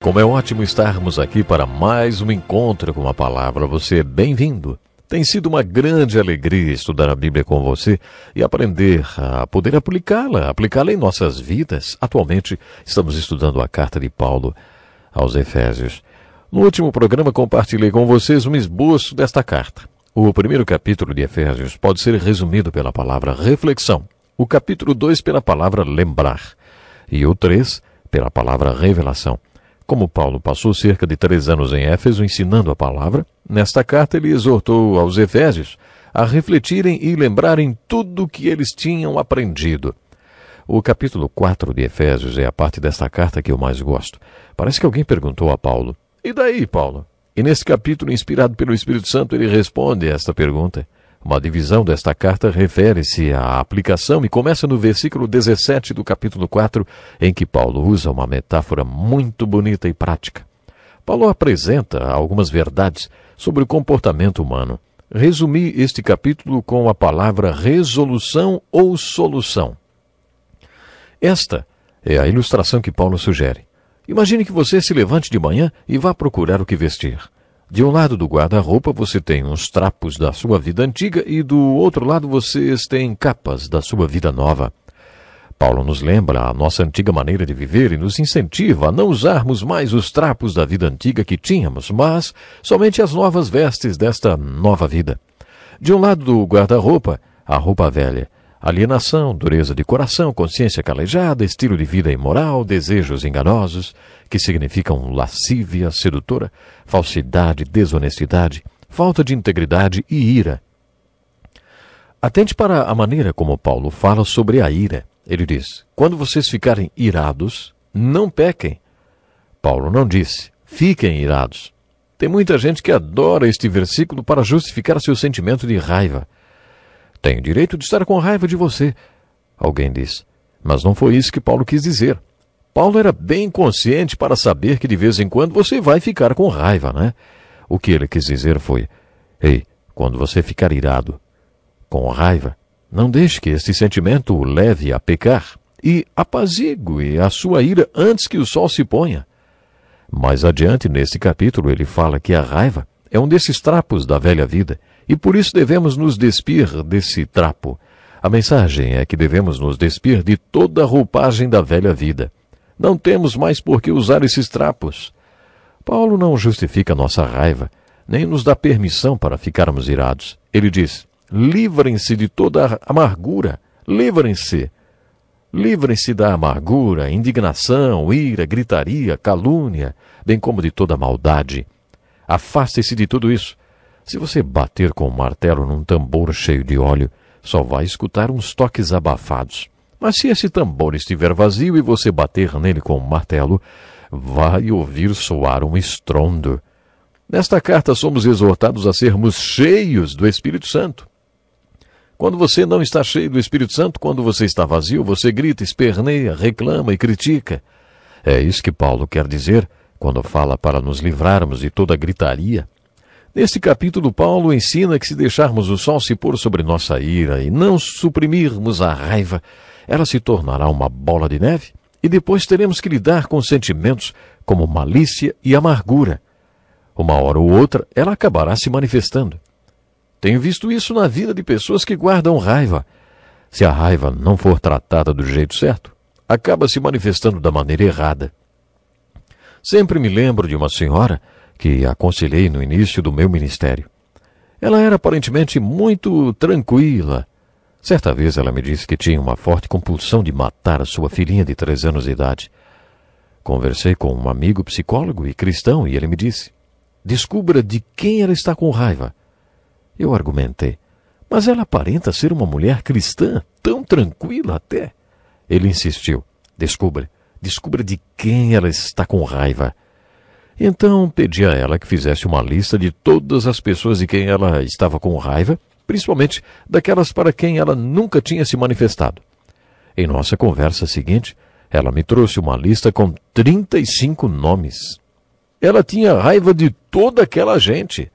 Como é ótimo estarmos aqui para mais um encontro com a palavra. Você é bem-vindo. Tem sido uma grande alegria estudar a Bíblia com você e aprender a poder aplicá-la, aplicá-la em nossas vidas. Atualmente estamos estudando a carta de Paulo aos Efésios. No último programa compartilhei com vocês um esboço desta carta. O primeiro capítulo de Efésios pode ser resumido pela palavra reflexão, o capítulo 2 pela palavra lembrar e o 3 pela palavra revelação. Como Paulo passou cerca de três anos em Éfeso ensinando a palavra, nesta carta ele exortou aos Efésios a refletirem e lembrarem tudo o que eles tinham aprendido. O capítulo 4 de Efésios é a parte desta carta que eu mais gosto. Parece que alguém perguntou a Paulo: E daí, Paulo? E nesse capítulo, inspirado pelo Espírito Santo, ele responde a esta pergunta. Uma divisão desta carta refere-se à aplicação e começa no versículo 17 do capítulo 4, em que Paulo usa uma metáfora muito bonita e prática. Paulo apresenta algumas verdades sobre o comportamento humano. Resumi este capítulo com a palavra resolução ou solução. Esta é a ilustração que Paulo sugere. Imagine que você se levante de manhã e vá procurar o que vestir. De um lado do guarda-roupa você tem uns trapos da sua vida antiga e do outro lado vocês têm capas da sua vida nova. Paulo nos lembra a nossa antiga maneira de viver e nos incentiva a não usarmos mais os trapos da vida antiga que tínhamos, mas somente as novas vestes desta nova vida. De um lado do guarda-roupa, a roupa velha, alienação, dureza de coração, consciência calejada, estilo de vida imoral, desejos enganosos, que significam lascívia, sedutora, falsidade, desonestidade, falta de integridade e ira. Atente para a maneira como Paulo fala sobre a ira. Ele diz: Quando vocês ficarem irados, não pequem. Paulo não disse: fiquem irados. Tem muita gente que adora este versículo para justificar seu sentimento de raiva. Tenho direito de estar com raiva de você, alguém diz. Mas não foi isso que Paulo quis dizer. Paulo era bem consciente para saber que de vez em quando você vai ficar com raiva, né? O que ele quis dizer foi: Ei, quando você ficar irado, com raiva, não deixe que este sentimento o leve a pecar e apazigue a sua ira antes que o sol se ponha. Mais adiante, nesse capítulo, ele fala que a raiva é um desses trapos da velha vida e por isso devemos nos despir desse trapo. A mensagem é que devemos nos despir de toda a roupagem da velha vida. Não temos mais por que usar esses trapos. Paulo não justifica nossa raiva, nem nos dá permissão para ficarmos irados. Ele diz: livrem-se de toda a amargura, livrem-se. Livrem-se da amargura, indignação, ira, gritaria, calúnia, bem como de toda maldade. Afastem-se de tudo isso se você bater com o martelo num tambor cheio de óleo, só vai escutar uns toques abafados. Mas se esse tambor estiver vazio e você bater nele com o martelo, vai ouvir soar um estrondo. Nesta carta somos exortados a sermos cheios do Espírito Santo. Quando você não está cheio do Espírito Santo, quando você está vazio, você grita, esperneia, reclama e critica. É isso que Paulo quer dizer quando fala para nos livrarmos de toda gritaria, neste capítulo, Paulo ensina que se deixarmos o sol se pôr sobre nossa ira e não suprimirmos a raiva, ela se tornará uma bola de neve e depois teremos que lidar com sentimentos como malícia e amargura. Uma hora ou outra, ela acabará se manifestando. Tenho visto isso na vida de pessoas que guardam raiva. Se a raiva não for tratada do jeito certo, acaba se manifestando da maneira errada. Sempre me lembro de uma senhora que aconselhei no início do meu ministério. Ela era aparentemente muito tranquila. Certa vez ela me disse que tinha uma forte compulsão de matar a sua filhinha de três anos de idade. Conversei com um amigo psicólogo e cristão e ele me disse: Descubra de quem ela está com raiva. Eu argumentei: Mas ela aparenta ser uma mulher cristã, tão tranquila até. Ele insistiu: Descubra, descubra de quem ela está com raiva. Então pedi a ela que fizesse uma lista de todas as pessoas de quem ela estava com raiva, principalmente daquelas para quem ela nunca tinha se manifestado. Em nossa conversa seguinte, ela me trouxe uma lista com 35 nomes. Ela tinha raiva de toda aquela gente.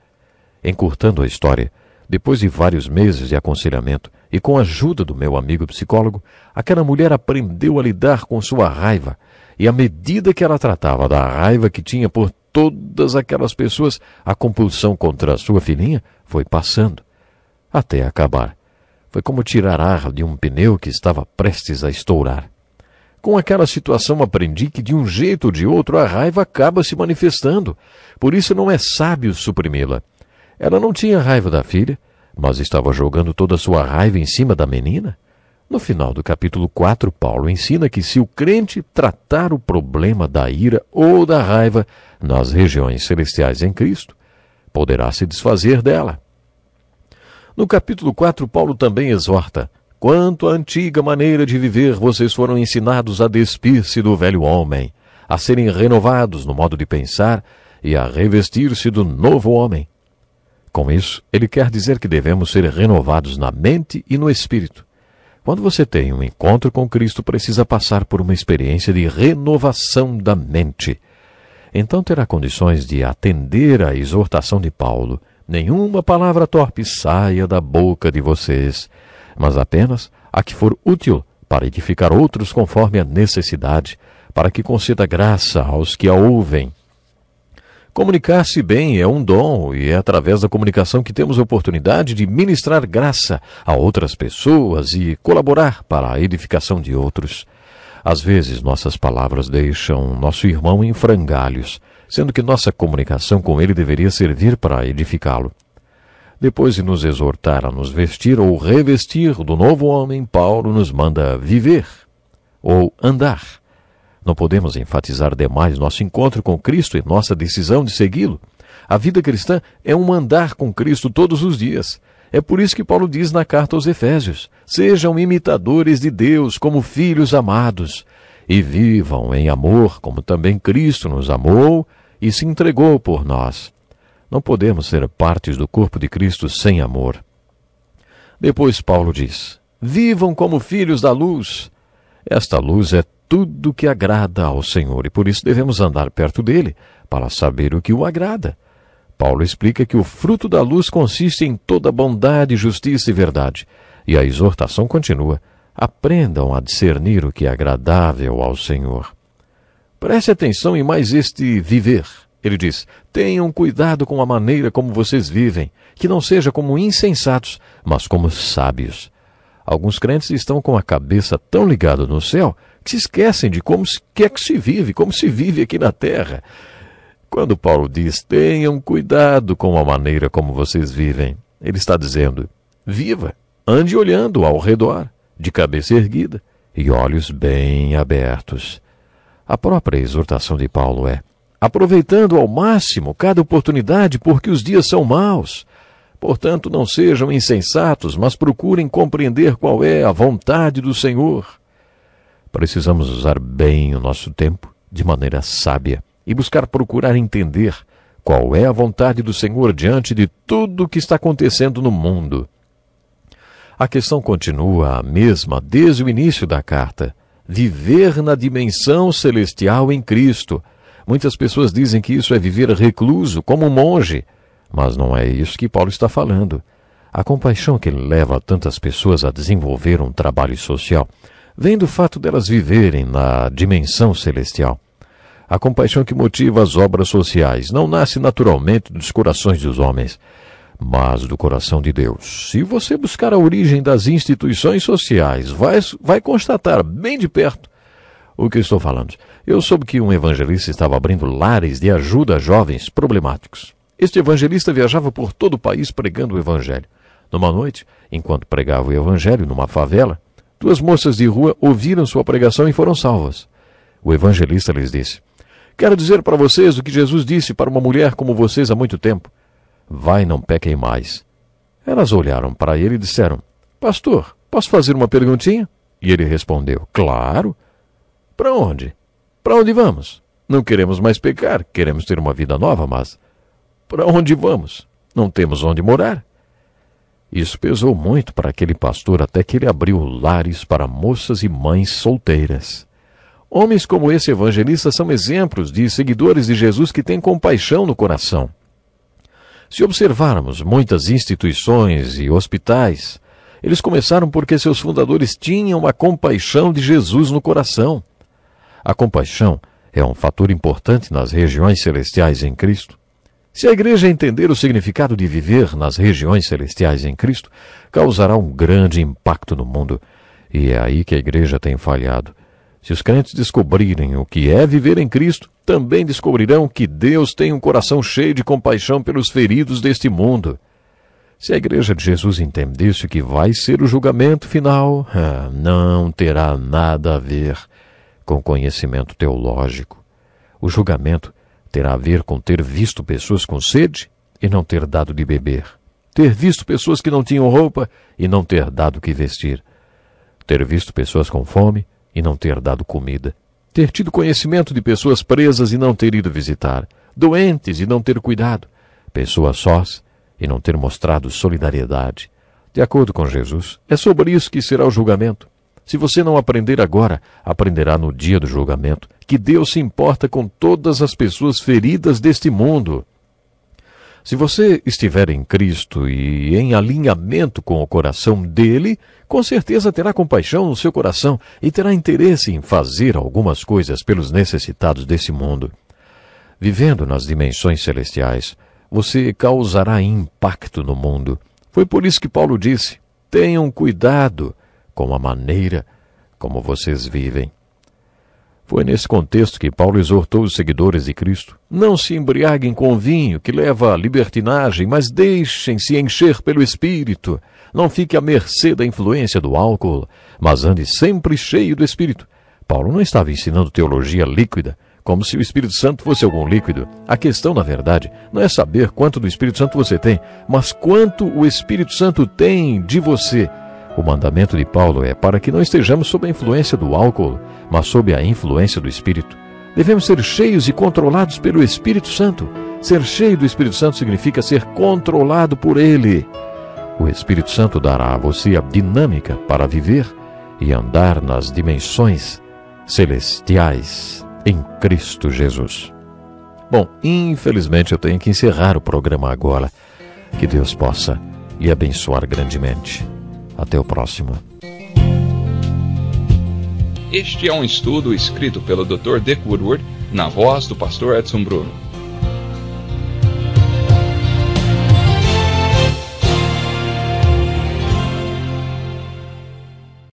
Encurtando a história, depois de vários meses de aconselhamento e com a ajuda do meu amigo psicólogo, aquela mulher aprendeu a lidar com sua raiva e à medida que ela tratava da raiva que tinha por todas aquelas pessoas, a compulsão contra a sua filhinha foi passando, até acabar. Foi como tirar ar de um pneu que estava prestes a estourar. Com aquela situação aprendi que de um jeito ou de outro a raiva acaba se manifestando, por isso não é sábio suprimi-la. Ela não tinha raiva da filha, mas estava jogando toda a sua raiva em cima da menina. No final do capítulo 4, Paulo ensina que se o crente tratar o problema da ira ou da raiva nas regiões celestiais em Cristo, poderá se desfazer dela. No capítulo 4, Paulo também exorta: Quanto à antiga maneira de viver, vocês foram ensinados a despir-se do velho homem, a serem renovados no modo de pensar e a revestir-se do novo homem. Com isso, ele quer dizer que devemos ser renovados na mente e no espírito quando você tem um encontro com Cristo, precisa passar por uma experiência de renovação da mente. Então terá condições de atender à exortação de Paulo: nenhuma palavra torpe saia da boca de vocês, mas apenas a que for útil para edificar outros conforme a necessidade, para que conceda graça aos que a ouvem. Comunicar-se bem é um dom e é através da comunicação que temos a oportunidade de ministrar graça a outras pessoas e colaborar para a edificação de outros. Às vezes, nossas palavras deixam nosso irmão em frangalhos, sendo que nossa comunicação com ele deveria servir para edificá-lo. Depois de nos exortar a nos vestir ou revestir do novo homem, Paulo nos manda viver ou andar não podemos enfatizar demais nosso encontro com Cristo e nossa decisão de segui-lo. A vida cristã é um andar com Cristo todos os dias. É por isso que Paulo diz na carta aos Efésios: Sejam imitadores de Deus como filhos amados, e vivam em amor, como também Cristo nos amou e se entregou por nós. Não podemos ser partes do corpo de Cristo sem amor. Depois Paulo diz: Vivam como filhos da luz. Esta luz é tudo que agrada ao Senhor e por isso devemos andar perto dele para saber o que o agrada. Paulo explica que o fruto da luz consiste em toda bondade, justiça e verdade. E a exortação continua: aprendam a discernir o que é agradável ao Senhor. Preste atenção em mais este viver. Ele diz: tenham cuidado com a maneira como vocês vivem, que não seja como insensatos, mas como sábios. Alguns crentes estão com a cabeça tão ligada no céu que se esquecem de como que é que se vive, como se vive aqui na Terra. Quando Paulo diz, tenham cuidado com a maneira como vocês vivem, ele está dizendo, viva, ande olhando ao redor, de cabeça erguida e olhos bem abertos. A própria exortação de Paulo é, aproveitando ao máximo cada oportunidade, porque os dias são maus. Portanto, não sejam insensatos, mas procurem compreender qual é a vontade do Senhor. Precisamos usar bem o nosso tempo de maneira sábia e buscar procurar entender qual é a vontade do Senhor diante de tudo o que está acontecendo no mundo. A questão continua a mesma desde o início da carta: viver na dimensão celestial em Cristo. Muitas pessoas dizem que isso é viver recluso, como um monge, mas não é isso que Paulo está falando. A compaixão que leva tantas pessoas a desenvolver um trabalho social vem do fato delas viverem na dimensão celestial. A compaixão que motiva as obras sociais não nasce naturalmente dos corações dos homens, mas do coração de Deus. Se você buscar a origem das instituições sociais, vai, vai constatar bem de perto o que estou falando. Eu soube que um evangelista estava abrindo lares de ajuda a jovens problemáticos. Este evangelista viajava por todo o país pregando o evangelho. Numa noite, enquanto pregava o evangelho numa favela, Duas moças de rua ouviram sua pregação e foram salvas. O evangelista lhes disse: Quero dizer para vocês o que Jesus disse para uma mulher como vocês há muito tempo: Vai, não pequem mais. Elas olharam para ele e disseram: Pastor, posso fazer uma perguntinha? E ele respondeu: Claro. Para onde? Para onde vamos? Não queremos mais pecar, queremos ter uma vida nova, mas para onde vamos? Não temos onde morar. Isso pesou muito para aquele pastor até que ele abriu lares para moças e mães solteiras. Homens como esse evangelista são exemplos de seguidores de Jesus que têm compaixão no coração. Se observarmos muitas instituições e hospitais, eles começaram porque seus fundadores tinham a compaixão de Jesus no coração. A compaixão é um fator importante nas regiões celestiais em Cristo. Se a igreja entender o significado de viver nas regiões celestiais em Cristo, causará um grande impacto no mundo. E é aí que a igreja tem falhado. Se os crentes descobrirem o que é viver em Cristo, também descobrirão que Deus tem um coração cheio de compaixão pelos feridos deste mundo. Se a igreja de Jesus entendesse o que vai ser o julgamento final, ah, não terá nada a ver com conhecimento teológico. O julgamento terá a ver com ter visto pessoas com sede e não ter dado de beber, ter visto pessoas que não tinham roupa e não ter dado que vestir, ter visto pessoas com fome e não ter dado comida, ter tido conhecimento de pessoas presas e não ter ido visitar, doentes e não ter cuidado, pessoas sós e não ter mostrado solidariedade. De acordo com Jesus, é sobre isso que será o julgamento. Se você não aprender agora, aprenderá no dia do julgamento que Deus se importa com todas as pessoas feridas deste mundo. Se você estiver em Cristo e em alinhamento com o coração dele, com certeza terá compaixão no seu coração e terá interesse em fazer algumas coisas pelos necessitados desse mundo. Vivendo nas dimensões celestiais, você causará impacto no mundo. Foi por isso que Paulo disse: tenham cuidado com a maneira como vocês vivem. Foi nesse contexto que Paulo exortou os seguidores de Cristo: Não se embriaguem com vinho, que leva à libertinagem, mas deixem-se encher pelo Espírito. Não fique à mercê da influência do álcool, mas ande sempre cheio do Espírito. Paulo não estava ensinando teologia líquida, como se o Espírito Santo fosse algum líquido. A questão, na verdade, não é saber quanto do Espírito Santo você tem, mas quanto o Espírito Santo tem de você o mandamento de Paulo é para que não estejamos sob a influência do álcool, mas sob a influência do Espírito. Devemos ser cheios e controlados pelo Espírito Santo. Ser cheio do Espírito Santo significa ser controlado por Ele. O Espírito Santo dará a você a dinâmica para viver e andar nas dimensões celestiais em Cristo Jesus. Bom, infelizmente eu tenho que encerrar o programa agora. Que Deus possa lhe abençoar grandemente. Até o próximo. Este é um estudo escrito pelo Dr. Dick Woodward, na voz do pastor Edson Bruno.